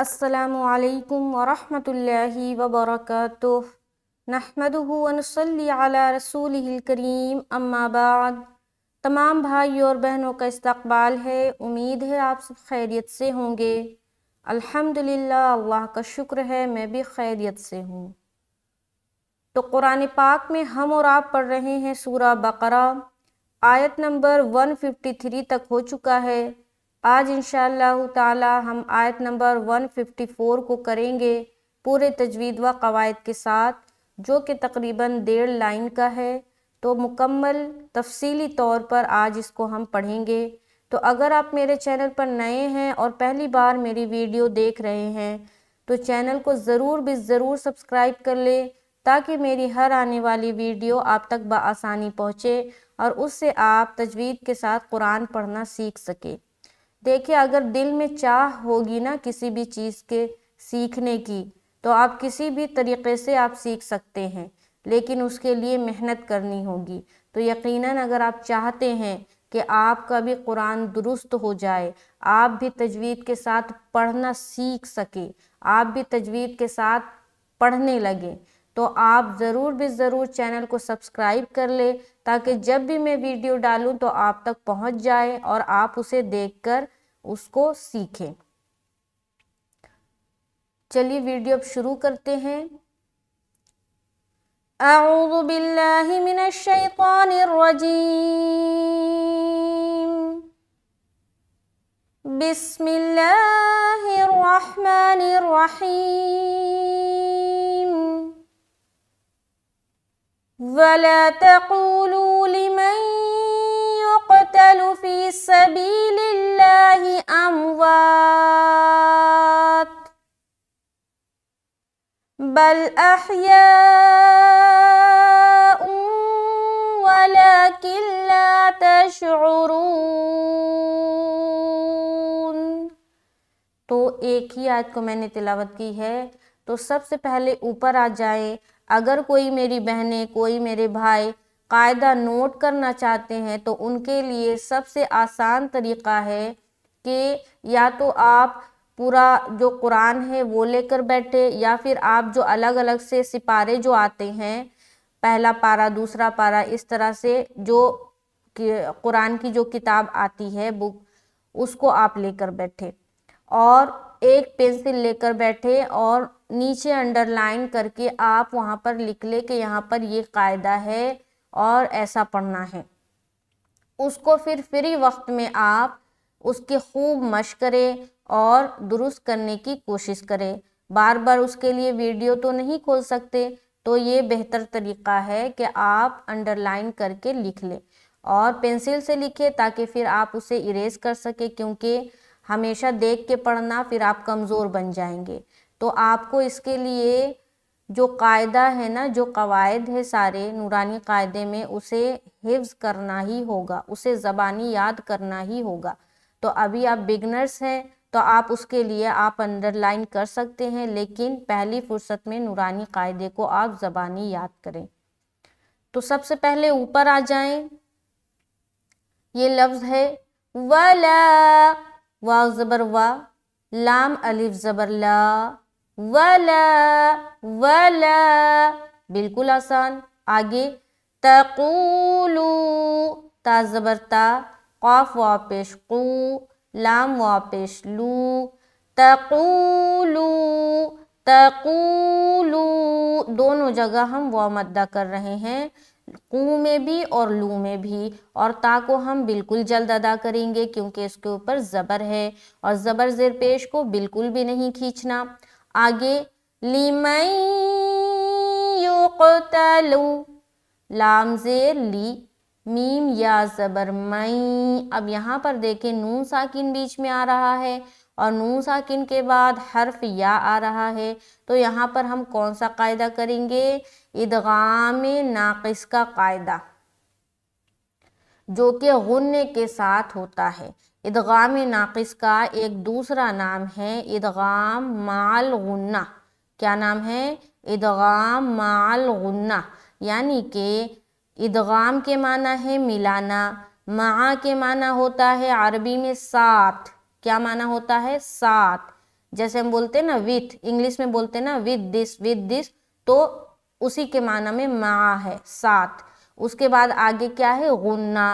असलकम वरहि वबरक नहमदनसली रसूल करीम अम्माबाद तमाम भाई और बहनों का इस्तबाल है उम्मीद है आप सब खैरियत से होंगे अल्हम्दुलिल्लाह अल्लाह का शुक्र है मैं भी खैरियत से हूँ तो कुरान पाक में हम और आप पढ़ रहे हैं सूरा बकरा आयत नंबर 153 तक हो चुका है आज इन ताला हम आयत नंबर 154 को करेंगे पूरे तजवीद व कवायद के साथ जो कि तकरीबन डेढ़ लाइन का है तो मुकम्मल तफसीली तौर पर आज इसको हम पढ़ेंगे तो अगर आप मेरे चैनल पर नए हैं और पहली बार मेरी वीडियो देख रहे हैं तो चैनल को ज़रूर भी ज़रूर सब्सक्राइब कर ले ताकि मेरी हर आने वाली वीडियो आप तक बसानी पहुँचे और उससे आप तजवीद के साथ कुरान पढ़ना सीख सकें देखिए अगर दिल में चाह होगी ना किसी भी चीज़ के सीखने की तो आप किसी भी तरीके से आप सीख सकते हैं लेकिन उसके लिए मेहनत करनी होगी तो यकीनन अगर आप चाहते हैं कि आपका भी कुरान दुरुस्त हो जाए आप भी तजवीद के साथ पढ़ना सीख सके आप भी तजवीद के साथ पढ़ने लगें तो आप ज़रूर भी ज़रूर चैनल को सब्सक्राइब कर ले ताकि जब भी मैं वीडियो डालूं तो आप तक पहुंच जाए और आप उसे देखकर उसको सीखें चलिए वीडियो अब शुरू करते हैं أعوذ بالله من الشيطان الرجيم بسم الله الرحمن الرحيم ولا تقولوا لمن يقتل في سبيل الله أموات بل أحياء ولكن لا تشعرون तो एक ही आयत को मैंने तिलावत की है तो सबसे पहले ऊपर आ जाए अगर कोई मेरी बहनें कोई मेरे भाई कायदा नोट करना चाहते हैं तो उनके लिए सबसे आसान तरीका है कि या तो आप पूरा जो कुरान है वो लेकर बैठे या फिर आप जो अलग अलग से सिपारे जो आते हैं पहला पारा दूसरा पारा इस तरह से जो कुरान की जो किताब आती है बुक उसको आप लेकर बैठे और एक पेंसिल लेकर बैठे और नीचे अंडरलाइन करके आप वहाँ पर लिख ले कि यहाँ पर ये कायदा है और ऐसा पढ़ना है उसको फिर फ्री वक्त में आप उसकी खूब मश करें और दुरुस्त करने की कोशिश करें बार बार उसके लिए वीडियो तो नहीं खोल सकते तो ये बेहतर तरीका है कि आप अंडरलाइन करके लिख लें और पेंसिल से लिखें ताकि फिर आप उसे इरेज कर सकें क्योंकि हमेशा देख के पढ़ना फिर आप कमज़ोर बन जाएंगे तो आपको इसके लिए जो कायदा है ना जो कवायद है सारे नूरानी कायदे में उसे हिफ्ज करना ही होगा उसे ज़बानी याद करना ही होगा तो अभी आप बिगनर्स हैं तो आप उसके लिए आप अंडरलाइन कर सकते हैं लेकिन पहली फुर्सत में नूरानी कायदे को आप ज़बानी याद करें तो सबसे पहले ऊपर आ जाएं ये लफ्ज़ है वला वाव ज़बर वा लाम अलिफ ज़बर ला वला वला बिल्कुल आसान आगे तकूलू ता ज़बर ता कौफ वापेश कु लाम वापेश लू तकूलू तकूलू दोनों जगह हम व मद्दा कर रहे हैं कू में भी और लू में भी और ता को हम बिल्कुल जल्द अदा करेंगे क्योंकि इसके ऊपर ज़बर है और ज़बर ज़ेर पेश को बिल्कुल भी नहीं खींचना आगे लिमई युकतलु लाम ज़ेर ली मीम या ज़बर मई अब यहाँ पर देखें नून साकिन बीच में आ रहा है और नू साकिन के बाद हर्फ या आ रहा है तो यहाँ पर हम कौन सा कायदा करेंगे इदगाम नाक़स का कायदा जो कि गुन्ने के साथ होता है इदगाम नाक़स का एक दूसरा नाम है इदगाम माल गुन्ना क्या नाम है इदगाम माल गुन्ना यानी कि इदगाम के माना है मिलाना माँ के माना होता है अरबी में साथ क्या माना होता है साथ जैसे हम बोलते हैं ना विथ इंग्लिश में बोलते हैं ना विथ दिस विथ दिस तो उसी के माना में मा है साथ उसके बाद आगे क्या है गुन्ना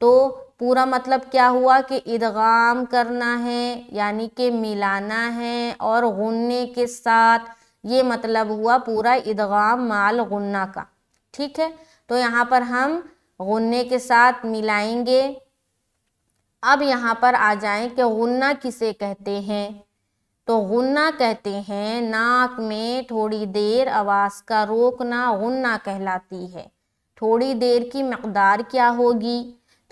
तो पूरा मतलब क्या हुआ कि इदगाम करना है यानी कि मिलाना है और गुन्ने के साथ ये मतलब हुआ पूरा इदगाम माल गुन्ना का ठीक है तो यहाँ पर हम गुन्ने के साथ मिलाएंगे अब यहाँ पर आ जाएं कि गुन्ना किसे कहते हैं तो गुन्ना कहते हैं नाक में थोड़ी देर आवाज़ का रोकना गुन्ना कहलाती है थोड़ी देर की मकदार क्या होगी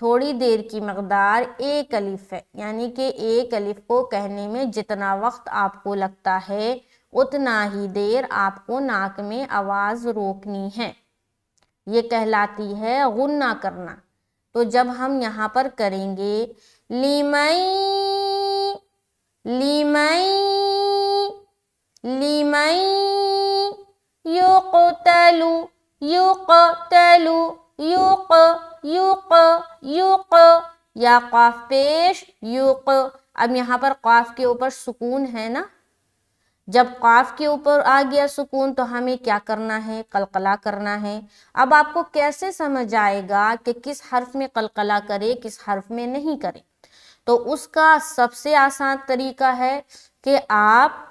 थोड़ी देर की मकदार एक अलिफ है यानी कि एक अलिफ को कहने में जितना वक्त आपको लगता है उतना ही देर आपको नाक में आवाज़ रोकनी है ये कहलाती है गुन्ना करना तो जब हम यहाँ पर करेंगे लिमई लीमई लीमई युकतलु युकतलु युक युक युक या कॉफ पेश युक अब यहाँ पर कॉफ के ऊपर सुकून है ना जब काफ के ऊपर आ गया सुकून तो हमें क्या करना है कलकला करना है अब आपको कैसे समझ आएगा कि किस हर्फ में कलकला करे किस हर्फ में नहीं करे तो उसका सबसे आसान तरीका है कि आप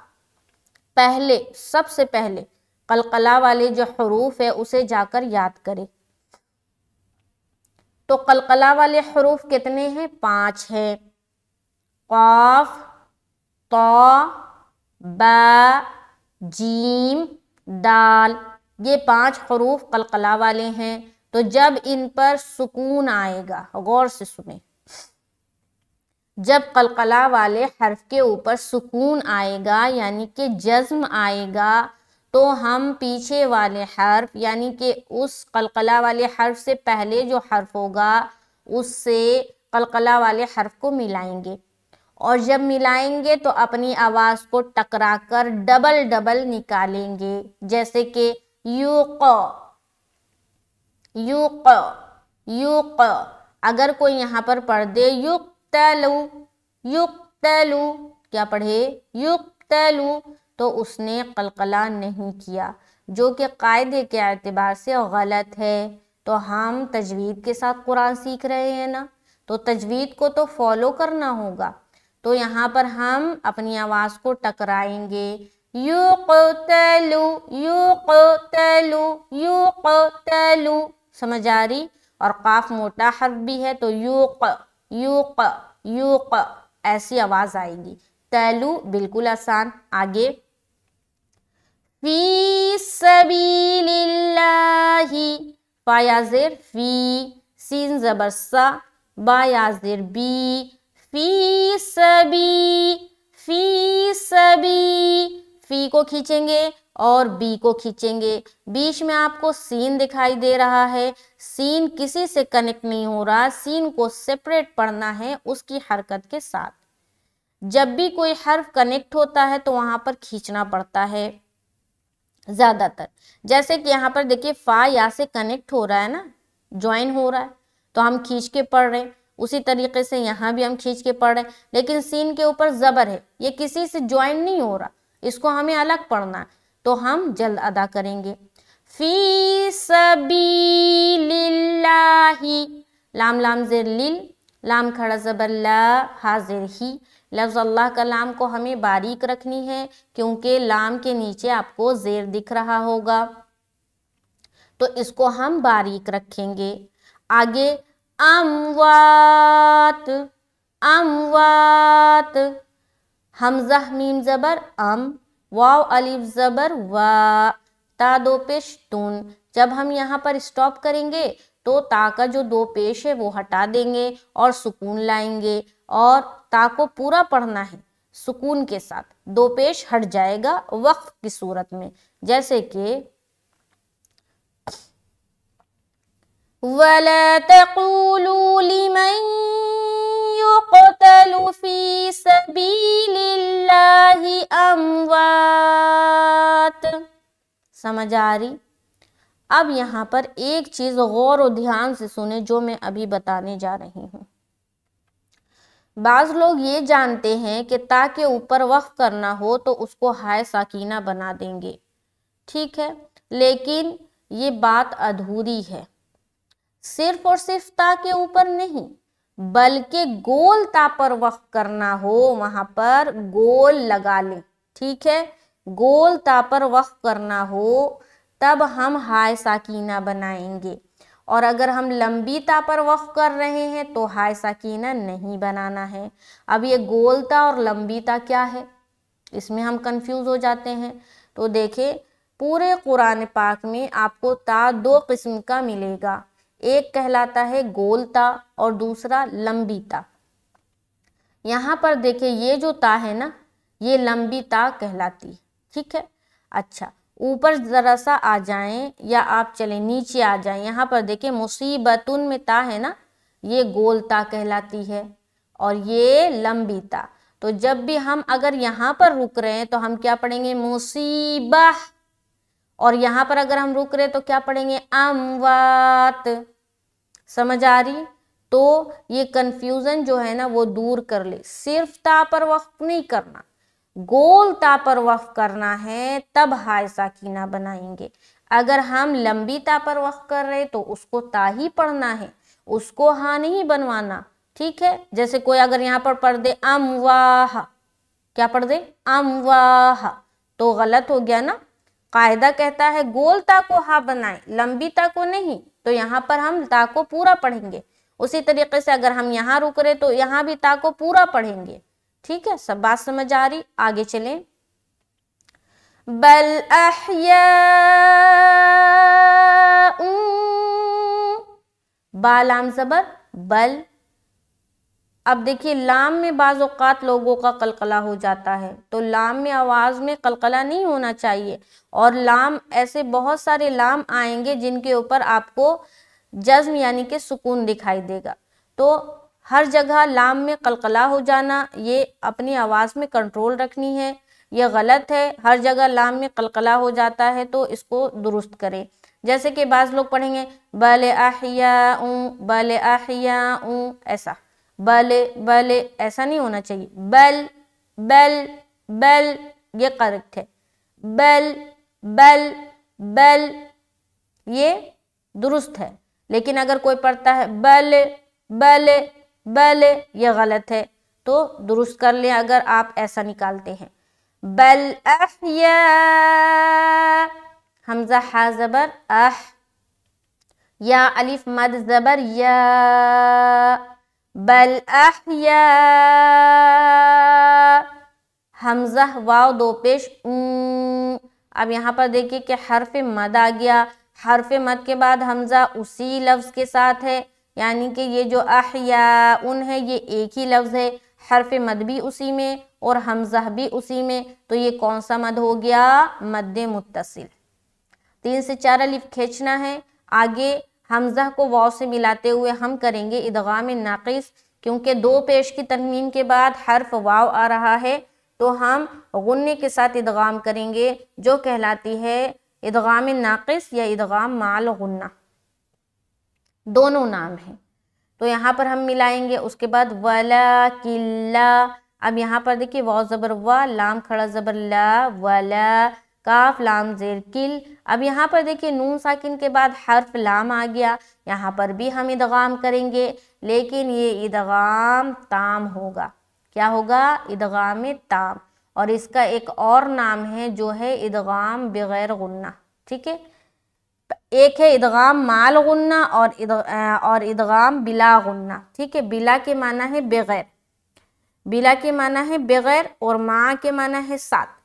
पहले सबसे पहले कलकला वाले जो हरूफ है उसे जाकर याद करें तो कलकला वाले हरूफ कितने हैं पांच है काफ तो बा जीम दाल ये पांच हरूफ कलकला वाले हैं तो जब इन पर सुकून आएगा गौर से सुने जब कलकला वाले हर्फ के ऊपर सुकून आएगा यानी कि जज्म आएगा तो हम पीछे वाले हर्फ यानी कि उस कलकला वाले हर्फ से पहले जो हर्फ होगा उससे कलकला वाले हर्फ को मिलाएंगे और जब मिलाएंगे तो अपनी आवाज़ को टकरा कर डबल डबल निकालेंगे जैसे कि यू क यू क यू क अगर कोई यहाँ पर पढ़ दे युक्तलु युक्तलु क्या पढ़े युक्तलु तो उसने कलकला नहीं किया जो कि कायदे के अतबार से गलत है तो हम तजवीद के साथ कुरान सीख रहे हैं ना तो तजवीद को तो फॉलो करना होगा तो यहाँ पर हम अपनी आवाज़ को टकराएंगे यू कौतलु यू कौतलु यू कौतलु समझ आ रही और काफ मोटा हर्फ भी है तो यू क यू क यू क ऐसी आवाज़ आएगी तलु बिल्कुल आसान आगे फी सबीलिल्लाहि फायाजिर फी सीन जबरसा बायाजिर बी फी सभी फी सभी फी को खींचेंगे और बी को खींचेंगे बीच में आपको सीन दिखाई दे रहा है सीन किसी से कनेक्ट नहीं हो रहा सीन को सेपरेट पढ़ना है उसकी हरकत के साथ जब भी कोई हर्फ कनेक्ट होता है तो वहां पर खींचना पड़ता है ज्यादातर जैसे कि यहाँ पर देखिए फा या से कनेक्ट हो रहा है ना ज्वाइन हो रहा है तो हम खींच के पढ़ रहे हैं उसी तरीके से यहाँ भी हम खींच के पढ़ें लेकिन सीन के ऊपर ज़बर है ये किसी से ज्वाइन नहीं हो रहा इसको हमें अलग पढ़ना है तो हम जल्द अदा करेंगे फी सबी लाम लाम जेर लिल लाम खड़ा ज़बर ला हाजिर ही लफ्ज़ अल्लाह का लाम को हमें बारीक रखनी है क्योंकि लाम के नीचे आपको जेर दिख रहा होगा तो इसको हम बारीक रखेंगे आगे अमवात अमवात हमजा मीम ज़बर अम वाव अलीफ ज़बर वा ता दो पेश तुन जब हम यहाँ पर स्टॉप करेंगे तो ता का जो दो पेश है वो हटा देंगे और सुकून लाएंगे और ता को पूरा पढ़ना है सुकून के साथ दो पेश हट जाएगा वक्त की सूरत में जैसे कि ولا تقولوا لمن يقتل في سبيل الله أموات समझ आ रही अब यहाँ पर एक चीज़ गौर और ध्यान से सुने जो मैं अभी बताने जा रही हूँ बाज़ लोग ये जानते हैं कि ताकि ऊपर वक्फ करना हो तो उसको हाय साकीना बना देंगे ठीक है लेकिन ये बात अधूरी है सिर्फ और सिर्फ ता के ऊपर नहीं बल्कि गोल ता पर वक्त करना हो वहां पर गोल लगा लें ठीक है गोल ता पर वक्त करना हो तब हम हाय साकीना बनाएंगे और अगर हम लंबी ता पर वक्फ कर रहे हैं तो हाय साकीना नहीं बनाना है अब ये गोल ता और लंबी ता क्या है इसमें हम कंफ्यूज हो जाते हैं तो देखें पूरे कुरान पाक में आपको ता दो किस्म का मिलेगा एक कहलाता है गोलता और दूसरा लंबी ता यहाँ पर देखे ये जो ता है ना ये लंबी ता कहलाती है ठीक है अच्छा ऊपर ज़रा सा आ जाएं या आप चले नीचे आ जाएं यहाँ पर देखे मुसीबत में ता है ना ये गोलता कहलाती है और ये लंबी ता तो जब भी हम अगर यहाँ पर रुक रहे हैं तो हम क्या पढ़ेंगे मुसीबा और यहाँ पर अगर हम रुक रहे हैं तो क्या पढ़ेंगे अमवात समझ आ रही तो ये कंफ्यूजन जो है ना वो दूर कर ले सिर्फ ता पर वक्फ नहीं करना गोल ता पर वक्फ करना है तब हाय साकिना बनाएंगे अगर हम लंबी ता पर वक्फ कर रहे तो उसको ता ही पढ़ना है उसको हा नहीं बनवाना ठीक है जैसे कोई अगर यहाँ पर पढ़ दे अम वाह क्या पढ़ दे वाह तो गलत हो गया ना कायदा कहता है गोल ता को हा बनाए लंबी ता को नहीं तो यहाँ पर हम ता को पूरा पढ़ेंगे उसी तरीके से अगर हम यहाँ रुक रहे तो यहाँ भी ता को पूरा पढ़ेंगे ठीक है सब बात समझ आ रही आगे चलें बल बालाम जबर बल अब देखिए लाम में बाज़ात लोगों का कलकला हो जाता है तो लाम में आवाज़ में कलकला नहीं होना चाहिए और लाम ऐसे बहुत सारे लाम आएंगे जिनके ऊपर आपको जज्म यानी कि सुकून दिखाई देगा तो हर जगह लाम में कलकला हो जाना ये अपनी आवाज़ में कंट्रोल रखनी है ये गलत है हर जगह लाम में कलकला हो जाता है तो इसको दुरुस्त करें जैसे कि बाज़ लोग पढ़ेंगे बल आहिया ऊँ बल आहिया ऊँ ऐसा बले बले ऐसा नहीं होना चाहिए बल बल बल ये करेक्ट है बल बल बल ये दुरुस्त है लेकिन अगर कोई पढ़ता है बल बल बल ये गलत है तो दुरुस्त कर लें अगर आप ऐसा निकालते हैं बल अहया हमजा हा जबर अह या अलिफ मद जबर या बल अहिया हमजह वाव दो पेश अब यहाँ पर देखिए कि हरफ मद आ गया हरफ मद के बाद हमजा उसी लफ्ज़ के साथ है यानी कि ये जो अहिया उन है ये एक ही लफ्ज़ है हरफ मद भी उसी में और हमजह भी उसी में तो ये कौन सा मद हो गया मद मुतसिल तीन से चार अलिफ खींचना है आगे हमजा को वाव से मिलाते हुए हम करेंगे इदगाम नाक़िस क्योंकि दो पेश की तनवीन के बाद हर्फ वाव आ रहा है तो हम गुन्ने के साथ इदगाम करेंगे जो कहलाती है इदगाम नाक़िस या इदगाम माल गुन्ना दोनों नाम हैं तो यहाँ पर हम मिलाएंगे उसके बाद वला किल्ला अब यहाँ पर देखिए वाव ज़बर वा लाम खड़ा ज़बर ला वला काफ लाम जेर किल अब यहाँ पर देखिए नून साकिन के बाद हर्फ लाम आ गया यहाँ पर भी हम इदगाम करेंगे लेकिन ये इदगाम ताम होगा क्या होगा इदगाम ताम और इसका एक और नाम है जो है इदगाम बग़ैर गुन्ना ठीक है एक है इदगाम माल गुन्ना और इद और इदगाम बिला गुन्ना ठीक है बिला के माना है बग़ैर बिला के माना है बग़ैर और माँ के माना है साथ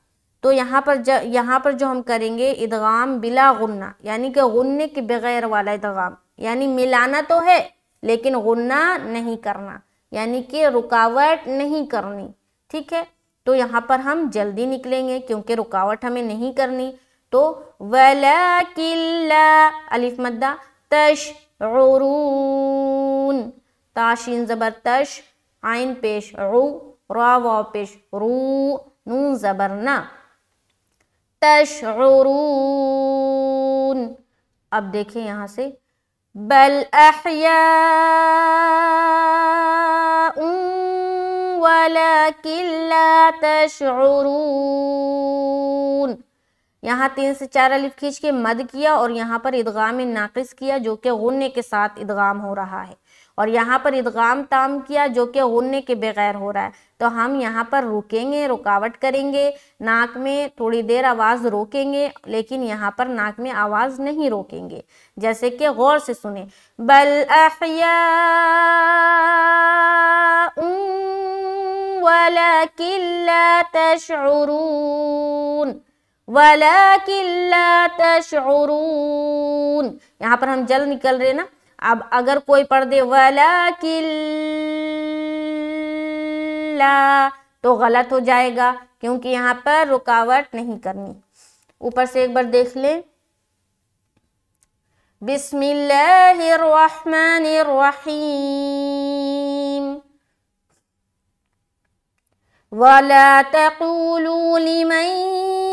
तो यहाँ पर ज यहाँ पर जो हम करेंगे इदगाम बिला गुन्ना यानी कि गुन्ने के बगैर वाला इदगाम यानी मिलाना तो है लेकिन गुन्ना नहीं करना यानी कि रुकावट नहीं करनी ठीक है तो यहाँ पर हम जल्दी निकलेंगे क्योंकि रुकावट हमें नहीं करनी तो अलिफ मद्दा तश रून ताशीन ज़बर तश आइन पेश रू रा पेश रू नून ज़बर ना تشعرون اب دیکھیں یہاں سے بل احیاء ولكن لا تشعرون यहाँ तीन से चार अलिफ खींच के मद किया और यहाँ पर इदगाम नाकिस किया जो कि गुन्ने के साथ इदगाम हो रहा है और यहाँ पर इदगाम ताम किया जो कि गुन्ने के बगैर हो रहा है तो हम यहाँ पर रुकेंगे रुकावट करेंगे नाक में थोड़ी देर आवाज़ रोकेंगे लेकिन यहाँ पर नाक में आवाज़ नहीं रोकेंगे जैसे कि गौर से सुने बल वला तशरून वला यहाँ पर हम जल निकल रहे ना अब अगर कोई पढ़ दे वला किल्ला तो गलत हो जाएगा क्योंकि यहाँ पर रुकावट नहीं करनी ऊपर से एक बार देख लें बिस्मिल्लाहिर्रहमानिर्रहीम वला तकूलू लिमन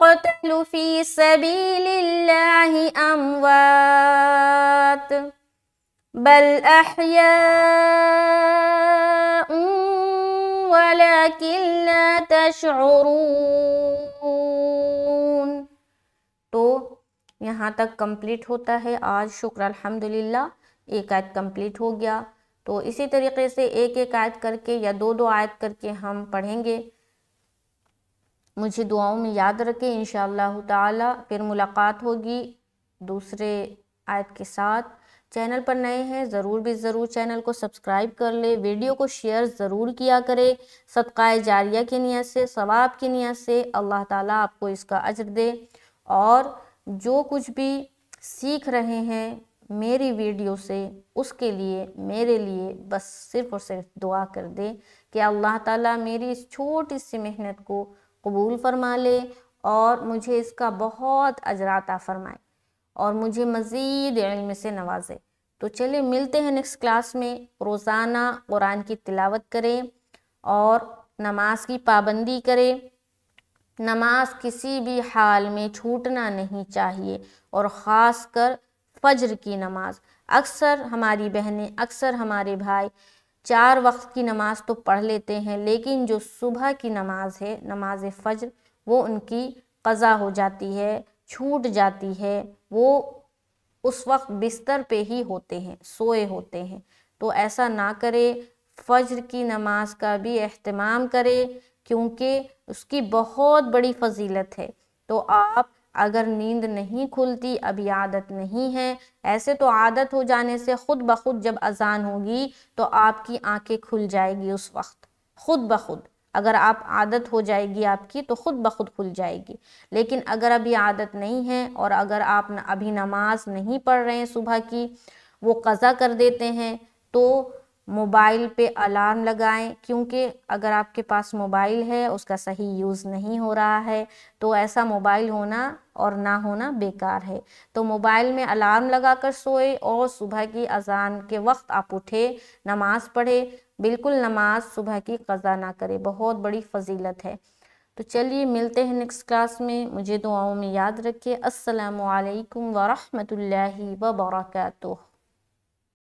تقتل في سبيل الله أموات بل أحياء ولكن لا تشعرون तो यहाँ तक कम्प्लीट होता है आज शुक्र अल्हम्दुलिल्लाह एक आयत कम्प्लीट हो गया तो इसी तरीके से एक एक आयत करके या दो दो आयत करके हम पढ़ेंगे मुझे दुआओं में याद रखें इन ताला फिर मुलाकात होगी दूसरे आयत के साथ चैनल पर नए हैं ज़रूर भी ज़रूर चैनल को सब्सक्राइब कर ले वीडियो को शेयर ज़रूर किया करें सदक़ाए जारिया की नीयत से सवाब की नीयत से अल्लाह ताला आपको इसका अजर दे और जो कुछ भी सीख रहे हैं मेरी वीडियो से उसके लिए मेरे लिए बस सिर्फ़ और सिर्फ दुआ कर दे कि अल्लाह ताला मेरी इस छोटी सी मेहनत को कबूल फरमा ले और मुझे इसका बहुत अजराता फरमाए और मुझे मज़ीद इल्म से नवाजे तो चलिए मिलते हैं नेक्स्ट क्लास में रोज़ाना कुरान की तिलावत करें और नमाज की पाबंदी करें नमाज किसी भी हाल में छूटना नहीं चाहिए और ख़ास कर फजर की नमाज़ अक्सर हमारी बहनें अक्सर हमारे भाई चार वक्त की नमाज तो पढ़ लेते हैं लेकिन जो सुबह की नमाज है नमाज फ़ज्र वो उनकी कज़ा हो जाती है छूट जाती है वो उस वक्त बिस्तर पे ही होते हैं सोए होते हैं तो ऐसा ना करे फ़ज्र की नमाज का भी अहतमाम करे क्योंकि उसकी बहुत बड़ी फजीलत है तो आप अगर नींद नहीं खुलती अभी आदत नहीं है ऐसे तो आदत हो जाने से खुद ब खुद जब अजान होगी तो आपकी आंखें खुल जाएगी उस वक्त खुद ब खुद अगर आप आदत हो जाएगी आपकी तो खुद ब खुद खुल जाएगी लेकिन अगर अभी आदत नहीं है और अगर आप अभी नमाज नहीं पढ़ रहे हैं सुबह की वो कज़ा कर देते हैं तो मोबाइल पे अलार्म लगाएं क्योंकि अगर आपके पास मोबाइल है उसका सही यूज़ नहीं हो रहा है तो ऐसा मोबाइल होना और ना होना बेकार है तो मोबाइल में अलार्म लगाकर सोए और सुबह की अजान के वक्त आप उठे नमाज़ पढ़े बिल्कुल नमाज सुबह की कज़ा ना करें बहुत बड़ी फजीलत है तो चलिए मिलते हैं नेक्स्ट क्लास में मुझे दुआओं में याद रखिए असलकम वरहमल वर्का